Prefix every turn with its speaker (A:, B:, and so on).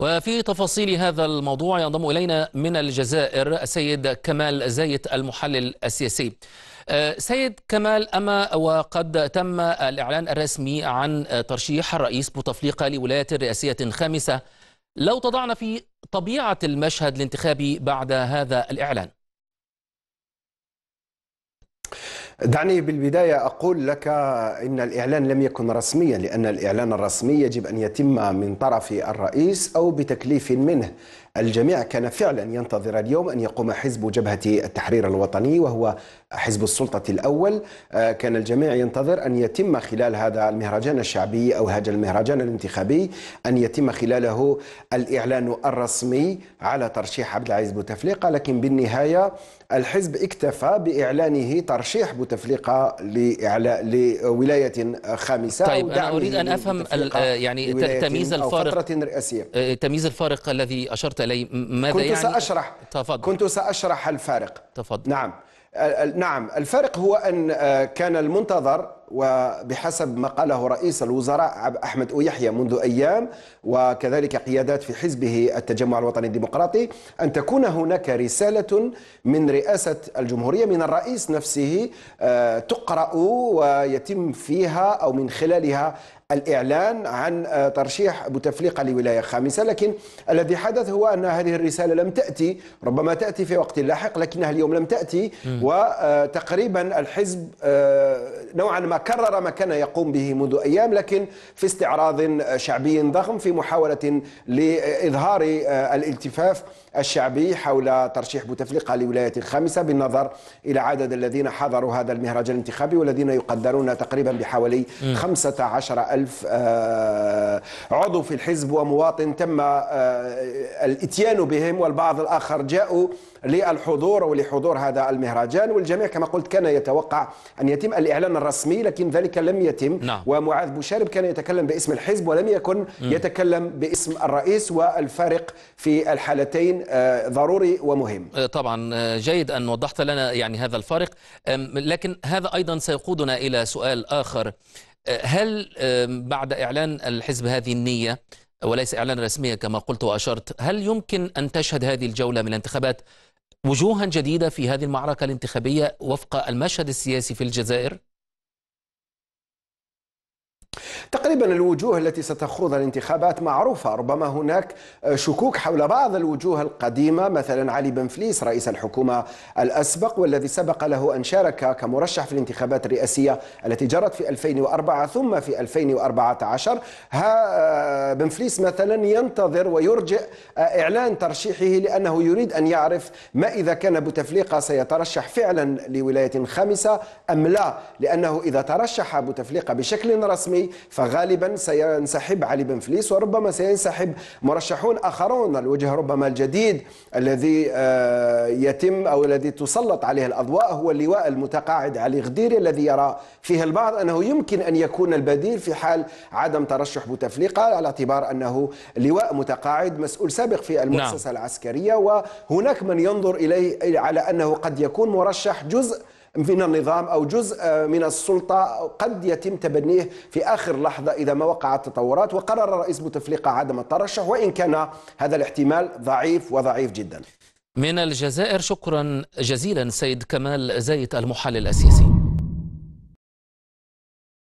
A: وفي تفاصيل هذا الموضوع ينضم إلينا من الجزائر السيد كمال زايد المحلل السياسي آه، سيد كمال أما وقد تم الإعلان الرسمي عن ترشيح الرئيس بوتفليقة لولاية رئاسية خامسة لو تضعنا في طبيعة المشهد الانتخابي بعد هذا الإعلان
B: دعني بالبداية أقول لك إن الإعلان لم يكن رسميا لأن الإعلان الرسمي يجب أن يتم من طرف الرئيس أو بتكليف منه الجميع كان فعلا ينتظر اليوم أن يقوم حزب جبهة التحرير الوطني وهو حزب السلطة الأول آه، كان الجميع ينتظر أن يتم خلال هذا المهرجان الشعبي أو هذا المهرجان الانتخابي أن يتم خلاله الإعلان الرسمي على ترشيح عبد العزيز بوتفليقة لكن بالنهاية الحزب اكتفى بإعلانه ترشيح بوتفليقة لولاية
A: خامسة طيب أنا أريد أن أفهم آه، يعني تمييز الفارق آه، تمييز الفارق الذي أشرت لي ماذا كنت يعني سأشرح تفضل كنت سأشرح الفارق تفضل نعم
B: نعم الفارق هو أن آه، كان المنتظر وبحسب ما قاله رئيس الوزراء أحمد أويحيى منذ أيام وكذلك قيادات في حزبه التجمع الوطني الديمقراطي أن تكون هناك رسالة من رئاسة الجمهورية من الرئيس نفسه آه، تقرأ ويتم فيها أو من خلالها الإعلان عن آه، ترشيح بوتفليقة لولاية خامسة لكن الذي حدث هو أن هذه الرسالة لم تأتي ربما تأتي في وقت لاحق لكنها اليوم لم تأتي وتقريبا آه، الحزب آه، نوعا ما كرر ما كان يقوم به منذ أيام لكن في استعراض شعبي ضخم في محاولة لإظهار الالتفاف الشعبي حول ترشيح بوتفليقة لولاية الخامسة بالنظر إلى عدد الذين حضروا هذا المهرجان الانتخابي والذين يقدرون تقريبا بحوالي 15 ألف آه، عضو في الحزب ومواطن تم آه، الاتيان بهم والبعض الآخر جاءوا للحضور ولحضور هذا المهرجان والجميع كما قلت كان يتوقع أن يتم الإعلان الرسمي لكن ذلك لم يتم نعم. ومعاذ بوشارب كان يتكلم باسم الحزب ولم يكن م. يتكلم باسم الرئيس والفارق في الحالتين آه، ضروري ومهم
A: طبعا جيد أن وضحت لنا يعني هذا الفارق لكن هذا أيضا سيقودنا إلى سؤال آخر هل بعد إعلان الحزب هذه النية وليس إعلان رسمية كما قلت وأشرت هل يمكن أن تشهد هذه الجولة من الانتخابات وجوها جديدة في هذه المعركة الانتخابية وفق المشهد السياسي في الجزائر؟
B: تقريبا الوجوه التي ستخوض الانتخابات معروفة ربما هناك آه، شكوك حول بعض الوجوه القديمة مثلا علي بن فليس رئيس الحكومة الأسبق والذي سبق له أن شارك كمرشح في الانتخابات الرئاسية التي جرت في 2004 ثم في 2014 ها آه، بن فليس مثلا ينتظر ويرجئ آه، إعلان ترشيحه لأنه يريد أن يعرف ما إذا كان بوتفليقة سيترشح فعلا لولاية خامسة أم لا لأنه إذا ترشح بوتفليقة بشكل رسمي فغالبا سينسحب علي بن فليس وربما سينسحب مرشحون آخرون الوجه ربما الجديد الذي آه، يتم أو الذي تسلط عليه الأضواء هو اللواء المتقاعد علي غديري الذي يرى فيه البعض أنه يمكن أن يكون البديل في حال عدم ترشح بوتفليقة على اعتبار أنه لواء متقاعد مسؤول سابق في المؤسسة نعم. العسكرية وهناك من ينظر إليه على أنه قد يكون مرشح جزء من النظام أو جزء آه، من السلطة قد يتم تبنيه في آخر لحظة إذا ما وقعت تطورات وقرر رئيس بوتفليقة عدم الترشح وإن كان هذا الاحتمال ضعيف وضعيف جدا
A: من الجزائر شكرا جزيلا سيد كمال زايد المحلل السياسي